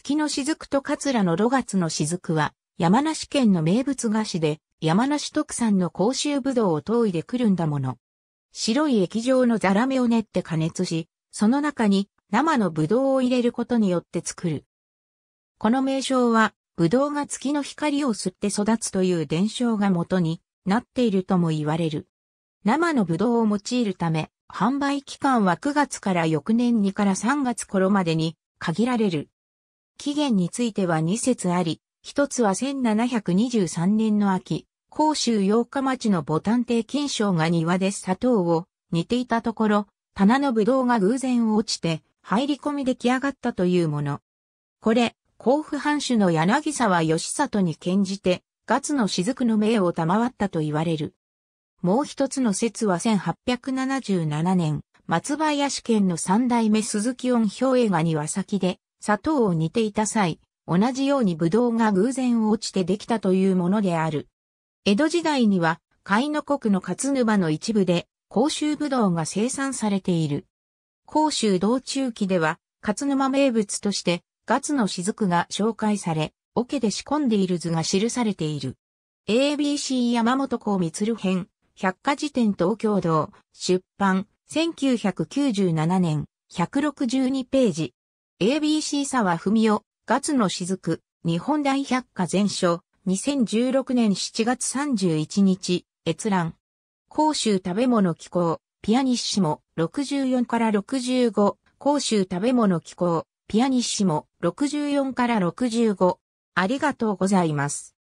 月の雫と桂の露月の雫は、山梨県の名物菓子で、山梨特産の甲州ぶどうを遠いでくるんだもの。白い液状のザラメを練って加熱し、その中に生のぶどうを入れることによって作る。この名称は、ぶどうが月の光を吸って育つという伝承が元になっているとも言われる。生のぶどうを用いるため、販売期間は9月から翌年2から3月頃までに限られる。起源については2説あり、一つは1723年の秋、甲州八日町のボタン帝金賞が庭で砂糖を煮ていたところ、棚のぶどうが偶然落ちて、入り込み出来上がったというもの。これ、甲府藩主の柳沢義里に献じて、月の雫の命を賜ったと言われる。もう一つの説は1877年、松林県の三代目鈴木恩表映画には先で、砂糖を煮ていた際、同じようにブドウが偶然落ちてできたというものである。江戸時代には、海の国の勝沼の一部で、甲州ブドウが生産されている。甲州道中期では、勝沼名物として、ガツの雫が紹介され、桶で仕込んでいる図が記されている。ABC 山本光光編、百科事典東京堂、出版、1997年、162ページ。ABC 沢文夫、月の雫、日本大百科全書、2016年7月31日、閲覧。甲州食べ物機構、ピアニッシモ、64から65、甲州食べ物機構、ピアニッシモ、64から65。ありがとうございます。